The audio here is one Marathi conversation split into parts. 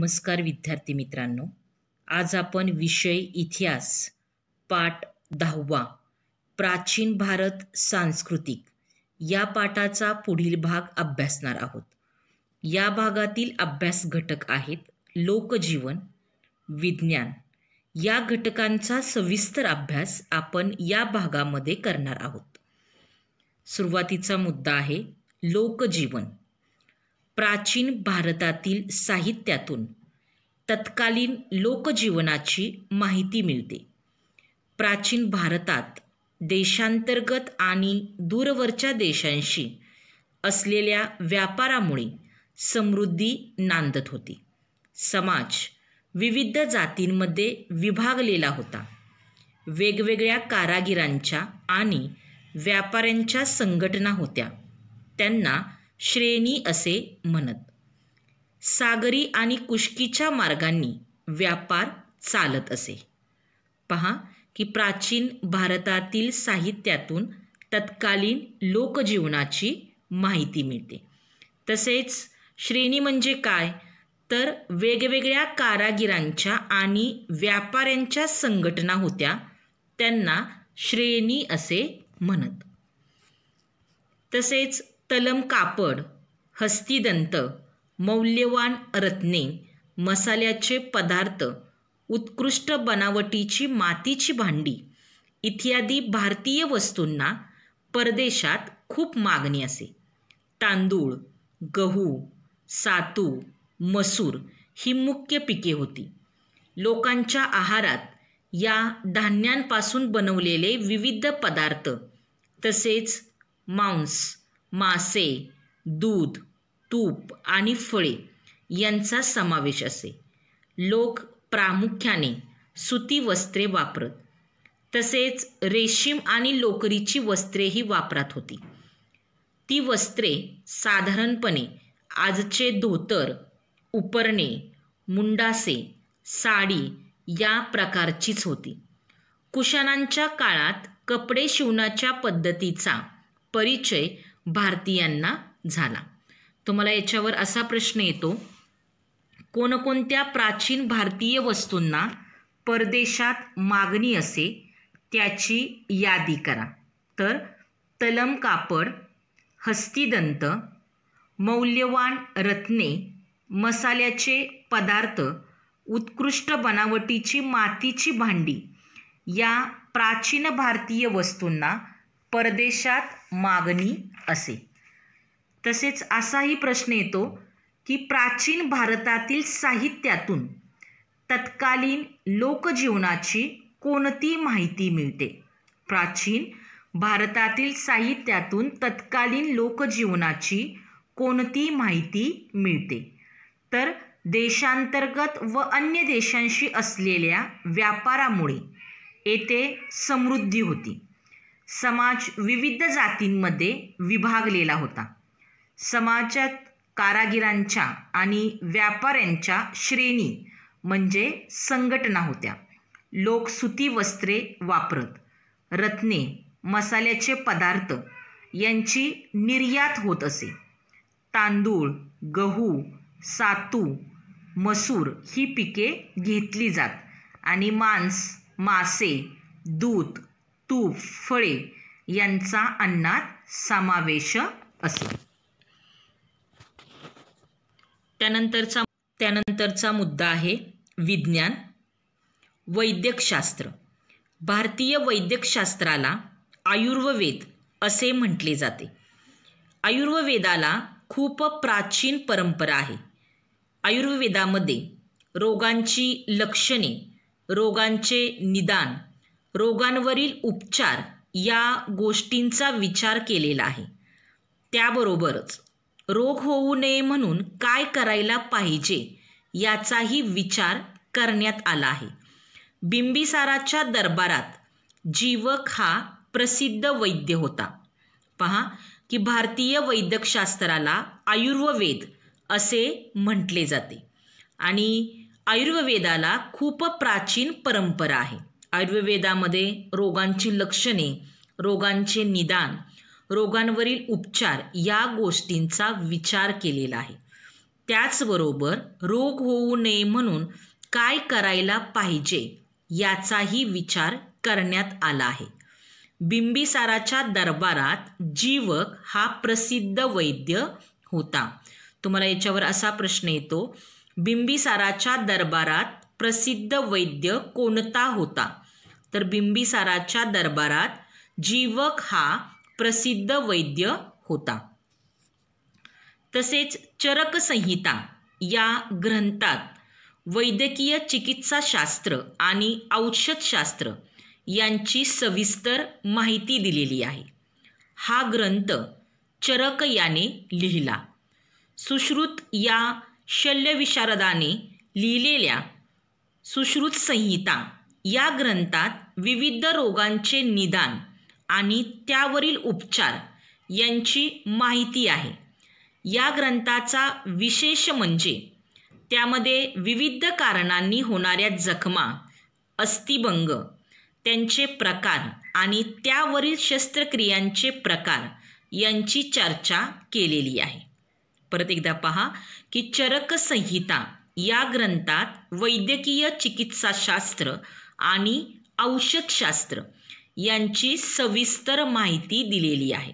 नमस्कार विद्यार्थी मित्रांनो आज आपण विषय इतिहास पाठ दहावा प्राचीन भारत सांस्कृतिक या पाठाचा पुढील भाग अभ्यासणार आहोत या भागातील अभ्यास घटक आहेत लोकजीवन विज्ञान या घटकांचा सविस्तर अभ्यास आपण या भागामध्ये करणार आहोत सुरुवातीचा मुद्दा आहे लोकजीवन प्राचीन भारतातील साहित्यातून तत्कालीन लोकजीवनाची माहिती मिळते प्राचीन भारतात देशांतर्गत आणि दूरवरच्या देशांशी असलेल्या व्यापारामुळे समृद्धी नांदत होती समाज विविध जातींमध्ये विभागलेला होता वेगवेगळ्या कारागिरांच्या आणि व्यापाऱ्यांच्या संघटना होत्या त्यांना श्रेणी असे म्हणत सागरी आणि कुष्कीच्या मार्गांनी व्यापार चालत असे पहा की प्राचीन भारतातील साहित्यातून तत्कालीन लोकजीवनाची माहिती मिळते तसेच श्रेणी म्हणजे काय तर वेगवेगळ्या कारागिरांच्या आणि व्यापाऱ्यांच्या संघटना होत्या त्यांना श्रेणी असे म्हणत तसेच तलम कापड हस्तिदंत मौल्यवान रत्ने मसाल्याचे पदार्थ उत्कृष्ट बनावटीची मातीची भांडी इत्यादी भारतीय वस्तूंना परदेशात खूप मागणी असे तांदूळ गहू सातू मसूर ही मुख्य पिके होती लोकांच्या आहारात या धान्यांपासून बनवलेले विविध पदार्थ तसेच मांस मासे दूध तूप आणि फळे यांचा समावेश असे लोक प्रामुख्याने सुती वस्त्रे वापरत तसेच रेशीम आणि लोकरीची वस्त्रेही वापरात होती ती वस्त्रे साधारणपणे आजचे धोतर उपरणे मुंडासे साडी या प्रकारचीच होती कुशाणांच्या काळात कपडे शिवण्याच्या पद्धतीचा परिचय भारतीयांना झाला तुम्हाला याच्यावर असा प्रश्न येतो कोणकोणत्या प्राचीन भारतीय वस्तूंना परदेशात मागणी असे त्याची यादी करा तर तलम कापड हस्तिदंत मौल्यवान रत्ने मसाल्याचे पदार्थ उत्कृष्ट बनावटीची मातीची भांडी या प्राचीन भारतीय वस्तूंना परदेशात मागणी असे तसेच असाही प्रश्न येतो की प्राचीन भारतातील साहित्यातून तत्कालीन लोकजीवनाची कोणती माहिती मिळते प्राचीन भारतातील साहित्यातून तत्कालीन लोकजीवनाची कोणती माहिती मिळते तर देशांतर्गत व अन्य देशांशी असलेल्या व्यापारामुळे येथे समृद्धी होती समाज विविध जातींमध्ये विभागलेला होता समाजात कारागिरांच्या आणि व्यापाऱ्यांच्या श्रेणी म्हणजे संघटना होत्या लोक सुती वस्त्रे वापरत रत्ने मसाल्याचे पदार्थ यांची निर्यात होत असे तांदूळ गहू सातू मसूर ही पिके घेतली जात आणि मांस मासे दूध तूप फळे यांचा अन्नात समावेश असे त्यानंतरचा त्यानंतरचा मुद्दा आहे विज्ञान वैद्यकशास्त्र भारतीय वैद्यकशास्त्राला आयुर्वेद असे म्हटले जाते आयुर्वेदाला खूप प्राचीन परंपरा आहे आयुर्वेदामध्ये रोगांची लक्षणे रोगांचे निदान रोगांवरील उपचार या गोष्टींचा विचार केलेला आहे त्याबरोबरच रोग होऊ नये म्हणून काय करायला पाहिजे याचाही विचार करण्यात आला आहे बिंबिसाराच्या दरबारात जीवक हा प्रसिद्ध वैद्य होता पहा की भारतीय वैद्यकशास्त्राला आयुर्वेद असे म्हटले जाते आणि आयुर्वेदाला खूप प्राचीन परंपरा आहे आयुर्वेदामध्ये रोगांची लक्षणे रोगांचे निदान रोगांवरील उपचार या गोष्टींचा विचार केलेला आहे त्याचबरोबर रोग होऊ नये म्हणून काय करायला पाहिजे याचाही विचार करण्यात आला आहे बिंबिसाराच्या दरबारात जीवक हा प्रसिद्ध वैद्य होता तुम्हाला याच्यावर असा प्रश्न येतो बिंबिसाराच्या दरबारात प्रसिद्ध वैद्य कोणता होता तर बिंबिसाराच्या दरबारात जीवक हा प्रसिद्ध वैद्य होता तसेच चरकसंहिता या ग्रंथात वैद्यकीय चिकित्साशास्त्र आणि औषधशास्त्र यांची सविस्तर माहिती दिलेली आहे हा ग्रंथ चरक याने लिहिला सुश्रुत या शल्यविशारदाने लिहिलेल्या सुश्रुत संहिता या ग्रंथात विविध रोगांचे निदान आणि त्यावरील उपचार यांची माहिती आहे या ग्रंथाचा विशेष म्हणजे त्यामध्ये विविध कारणांनी होणाऱ्या जखमा अस्थिभंग त्यांचे प्रकार आणि त्यावरील शस्त्रक्रियांचे प्रकार यांची चर्चा केलेली आहे परत एकदा पहा की चरक संहिता या ग्रंथात वैद्यकीय चिकित्साशास्त्र आणि औषधशास्त्र यांची सविस्तर माहिती दिलेली आहे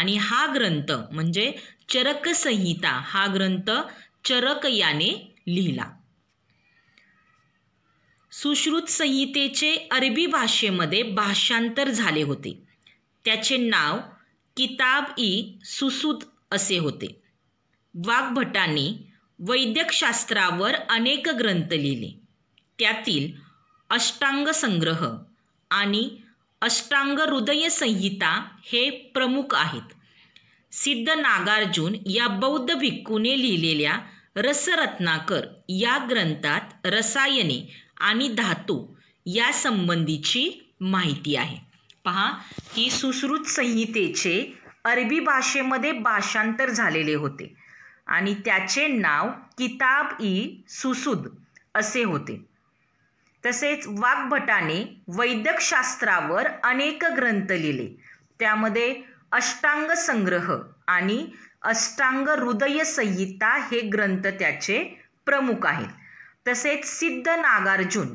आणि हा ग्रंथ म्हणजे चरकसंहिता हा ग्रंथ चरक याने लिहिला सुश्रुत संहितेचे अरबी भाषेमध्ये भाषांतर झाले होते त्याचे नाव किताब ई सुसुद असे होते वाघभटांनी वैद्यकशास्त्रावर अनेक ग्रंथ लिहिले त्यातील अष्टांग संग्रह आणि अष्टांग हृदय संहिता हे प्रमुख आहेत सिद्ध नागार्जुन या बौद्ध भिक्खूने लिहिलेल्या रसरत्नाकर या ग्रंथात रसायने आणि धातू या संबंधीची माहिती आहे पहा की सुश्रुत संहितेचे अरबी भाषेमध्ये भाषांतर झालेले होते आणि त्याचे नाव किताब ई सुसुद असे होते तसेच वाग्भटाने वैद्यकशास्त्रावर अनेक ग्रंथ लिहिले त्यामध्ये अष्टांग संग्रह आणि अष्टांग हृदय संहिता हे ग्रंथ त्याचे प्रमुख आहेत तसेच सिद्ध नागार्जुन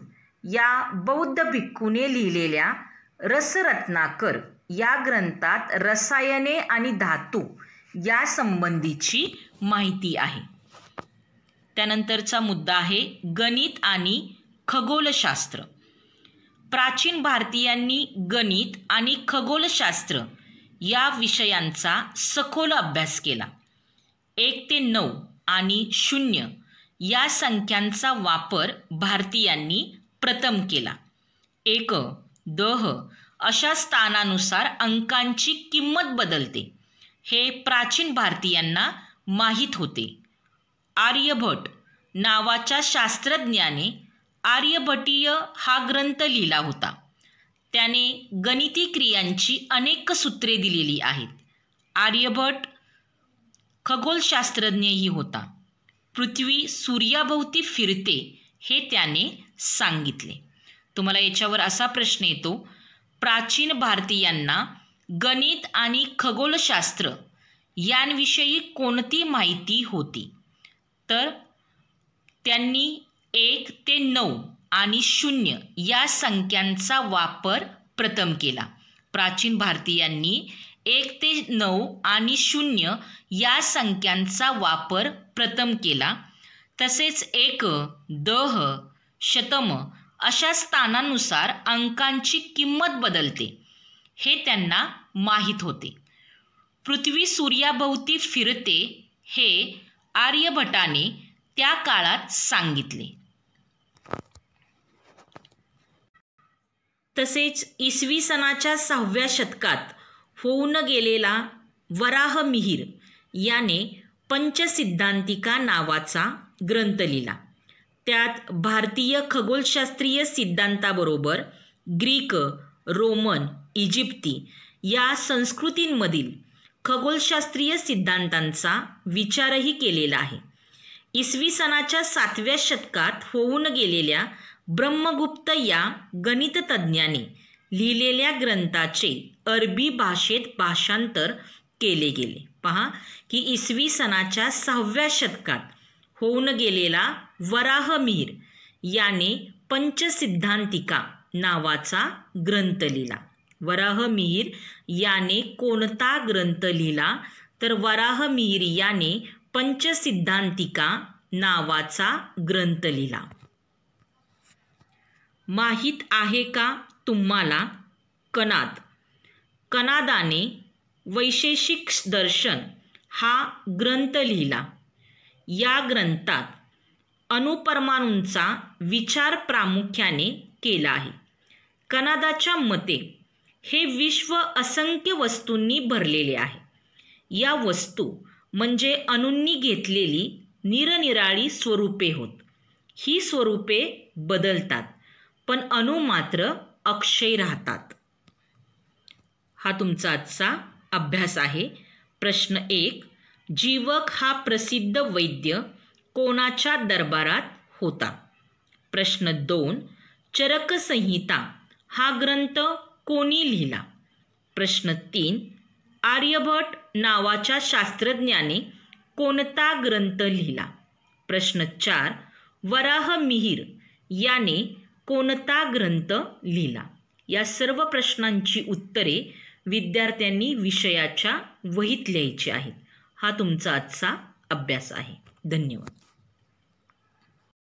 या बौद्ध भिक्खूने लिहिलेल्या रसरत्नाकर या ग्रंथात रसायने आणि धातू या संबंधीची माहिती आहे त्यानंतरचा मुद्दा आहे गणित आणि खगोलशास्त्र प्राचीन भारतीयांनी गणित आणि खगोलशास्त्र या विषयांचा सखोल अभ्यास केला एक ते नऊ आणि शून्य या संख्यांचा वापर भारतीयांनी प्रथम केला एक दह अशा स्थानानुसार अंकांची किंमत बदलते हे प्राचीन भारतीयांना माहीत होते आर्यभट नावाच्या शास्त्रज्ञाने आर्यभटीय हा ग्रंथ लिहिला होता त्याने गणिती क्रियांची अनेक सूत्रे दिलेली आहेत आर्यभट खगोलशास्त्रज्ञही होता पृथ्वी सूर्याभोवती फिरते हे त्याने सांगितले तुम्हाला याच्यावर असा प्रश्न येतो प्राचीन भारतीयांना गणित आणि खगोलशास्त्र यांविषयी कोणती माहिती होती तर त्यांनी एक ते नऊ आणि शून्य या संख्यांचा वापर प्रथम केला प्राचीन भारतीयांनी एक ते नऊ आणि शून्य या संख्यांचा वापर प्रथम केला तसेच एक दह शतम अशा स्थानानुसार अंकांची किंमत बदलते हे त्यांना माहीत होते पृथ्वी सूर्याभोवती फिरते हे आर्यभटाने त्या काळात सांगितले तसेच इसवी सणाच्या सहाव्या शतकात होऊन गेलेला वराह मिहीर याने पंचसिद्धांतिका नावाचा ग्रंथ लिहिला त्यात भारतीय खगोलशास्त्रीय सिद्धांताबरोबर ग्रीक रोमन इजिप्ती या संस्कृतींमधील खगोलशास्त्रीय सिद्धांतांचा विचारही केलेला आहे इसवी सणाच्या सातव्या शतकात होऊन गेलेल्या ब्रह्मगुप्त या तज्ञाने लिहिलेल्या ग्रंथाचे अरबी भाषेत भाषांतर केले गेले पहा की इसवी सणाच्या सहाव्या शतकात होऊन गेलेला वराहमीर याने पंचसिद्धांतिका नावाचा ग्रंथ लिहिला वराहमीर याने कोणता ग्रंथ लिहिला तर वराहमीर याने पंचसिद्धांतिका नावाचा ग्रंथ लिहिला माहीत आहे का तुम्हाला कनाद कनादाने वैशेषिक दर्शन हा ग्रंथ लिहिला या ग्रंथात अनुपरमाणूंचा विचार प्रामुख्याने केला आहे कनादाच्या मते हे विश्व असंख्य वस्तूंनी भरलेले आहे या वस्तू म्हणजे अणूंनी घेतलेली निरनिराळी स्वरूपे होत ही स्वरूपे बदलतात पण अनु मात्र अक्षय राहतात हा तुमचा आजचा अभ्यास आहे प्रश्न एक जीवक हा प्रसिद्ध वैद्य कोणाच्या दरबारात होता प्रश्न दोन चरकसंहिता हा ग्रंथ कोणी लिहिला प्रश्न तीन आर्यभट नावाच्या शास्त्रज्ञाने कोणता ग्रंथ लिहिला प्रश्न चार वराह मिहिर याने कोणता ग्रंथ लिहिला या सर्व प्रश्नांची उत्तरे विद्यार्थ्यांनी विषयाच्या वहीत लिहायची आहेत हा तुमचा आजचा अभ्यास आहे धन्यवाद